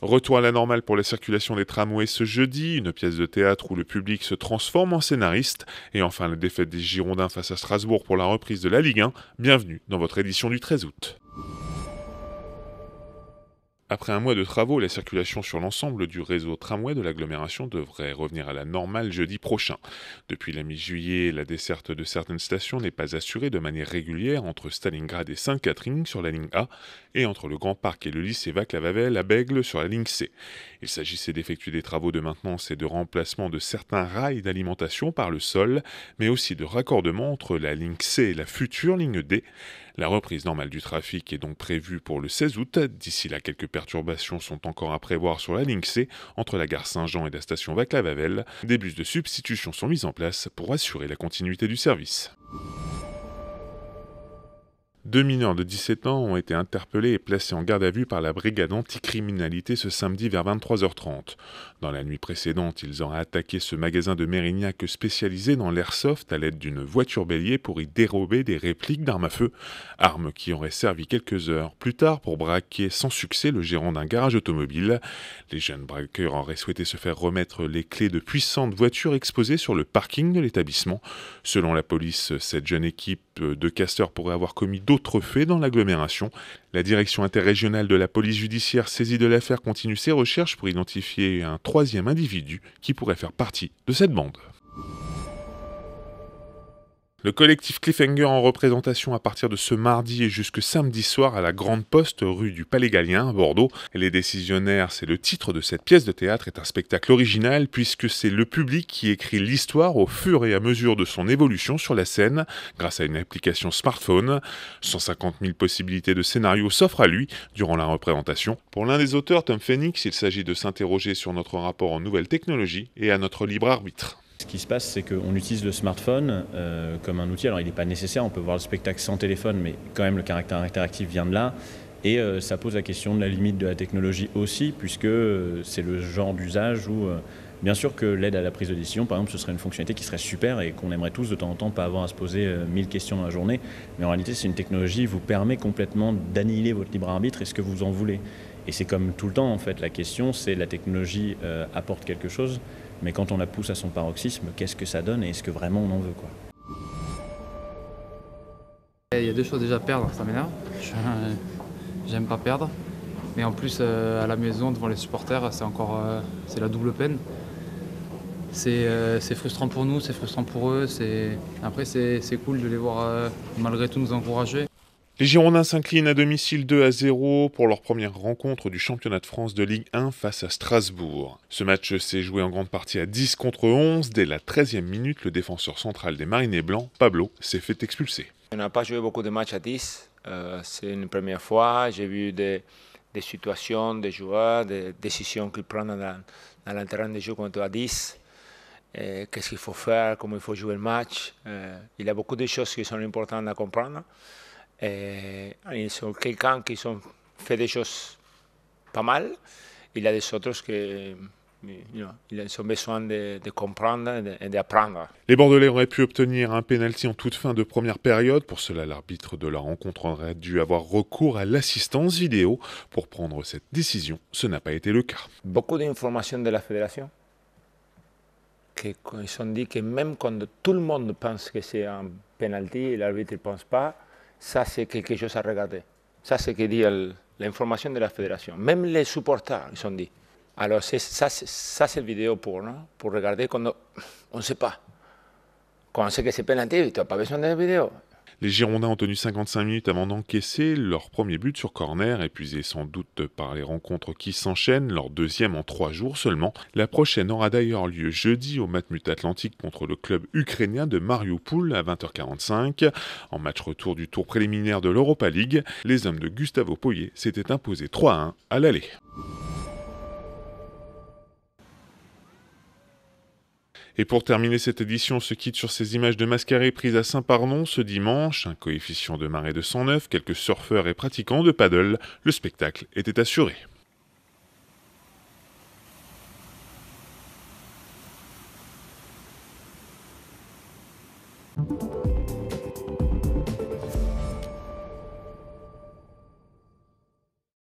Retour à la normale pour la circulation des tramways ce jeudi, une pièce de théâtre où le public se transforme en scénariste, et enfin la défaite des Girondins face à Strasbourg pour la reprise de la Ligue 1. Bienvenue dans votre édition du 13 août. Après un mois de travaux, la circulation sur l'ensemble du réseau tramway de l'agglomération devrait revenir à la normale jeudi prochain. Depuis la mi-juillet, la desserte de certaines stations n'est pas assurée de manière régulière entre Stalingrad et Sainte-Catherine sur la ligne A et entre le Grand Parc et le lycée Vaclavavelle à Bègle sur la ligne C. Il s'agissait d'effectuer des travaux de maintenance et de remplacement de certains rails d'alimentation par le sol, mais aussi de raccordement entre la ligne C et la future ligne D. La reprise normale du trafic est donc prévue pour le 16 août. D'ici là, quelques perturbations sont encore à prévoir sur la ligne C entre la gare Saint-Jean et la station vaclav Des bus de substitution sont mis en place pour assurer la continuité du service. Deux mineurs de 17 ans ont été interpellés et placés en garde à vue par la brigade anticriminalité ce samedi vers 23h30. Dans la nuit précédente, ils ont attaqué ce magasin de Mérignac spécialisé dans l'airsoft à l'aide d'une voiture bélier pour y dérober des répliques d'armes à feu, armes qui auraient servi quelques heures plus tard pour braquer sans succès le gérant d'un garage automobile. Les jeunes braqueurs auraient souhaité se faire remettre les clés de puissantes voitures exposées sur le parking de l'établissement. Selon la police, cette jeune équipe de casseurs pourrait avoir commis d'autres faits dans l'agglomération. La direction interrégionale de la police judiciaire saisie de l'affaire continue ses recherches pour identifier un troisième individu qui pourrait faire partie de cette bande. Le collectif Cliffhanger en représentation à partir de ce mardi et jusque samedi soir à la Grande Poste, rue du Palais Gallien, à Bordeaux. les décisionnaires, c'est le titre de cette pièce de théâtre, est un spectacle original puisque c'est le public qui écrit l'histoire au fur et à mesure de son évolution sur la scène grâce à une application smartphone. 150 000 possibilités de scénario s'offrent à lui durant la représentation. Pour l'un des auteurs, Tom Phoenix, il s'agit de s'interroger sur notre rapport aux nouvelles technologies et à notre libre arbitre. Ce qui se passe, c'est qu'on utilise le smartphone euh, comme un outil. Alors, il n'est pas nécessaire, on peut voir le spectacle sans téléphone, mais quand même, le caractère interactif vient de là. Et euh, ça pose la question de la limite de la technologie aussi, puisque euh, c'est le genre d'usage où, bien sûr, que l'aide à la prise de décision, par exemple, ce serait une fonctionnalité qui serait super et qu'on aimerait tous de temps en temps pas avoir à se poser mille questions dans la journée. Mais en réalité, c'est une technologie qui vous permet complètement d'annihiler votre libre arbitre et ce que vous en voulez. Et c'est comme tout le temps, en fait, la question, c'est la technologie apporte quelque chose mais quand on la pousse à son paroxysme, qu'est-ce que ça donne et est-ce que vraiment on en veut quoi Il y a deux choses déjà perdre, ça m'énerve. J'aime pas perdre. Mais en plus, euh, à la maison, devant les supporters, c'est encore euh, c'est la double peine. Euh, c'est frustrant pour nous, c'est frustrant pour eux. Après, c'est cool de les voir malgré tout nous encourager. Les Girondins s'inclinent à domicile 2 à 0 pour leur première rencontre du championnat de France de Ligue 1 face à Strasbourg. Ce match s'est joué en grande partie à 10 contre 11. Dès la 13e minute, le défenseur central des Marinés Blancs, Pablo, s'est fait expulser. On n'a pas joué beaucoup de matchs à 10. Euh, c'est une première fois. J'ai vu des, situations, des joueurs, des décisions qu'ils prennent dans, dans des jeux à 10 qu'est-ce qu'il faut faire, comment il faut jouer le match. Euh, il y a beaucoup de choses qui sont importantes à comprendre ils eh, sont quelqu'un qui sont fait des choses pas mal. Il y a des autres qui ont besoin de, de comprendre et d'apprendre. Les Bordelais auraient pu obtenir un pénalty en toute fin de première période. Pour cela, l'arbitre de la rencontre aurait dû avoir recours à l'assistance vidéo pour prendre cette décision. Ce n'a pas été le cas. Beaucoup d'informations de la fédération. ils ont dit que même quand tout le monde pense que c'est un pénalty, l'arbitre ne pense pas. hace que, que yo se hace que di la información de la federación, même los supporters, ils son los Alors c'est, el video por por pues cuando por non? cuando sé que on sé que se video. y son Les Girondins ont tenu 55 minutes avant d'encaisser leur premier but sur corner, épuisé sans doute par les rencontres qui s'enchaînent, leur deuxième en trois jours seulement. La prochaine aura d'ailleurs lieu jeudi au Matmut Atlantique contre le club ukrainien de Mariupol à 20h45. En match retour du tour préliminaire de l'Europa League, les hommes de Gustavo Poyet s'étaient imposés 3-1 à l'aller. Et pour terminer cette édition, se quitte sur ces images de mascarées prises à Saint-Parnon ce dimanche, un coefficient de marée de 109, quelques surfeurs et pratiquants de paddle, le spectacle était assuré.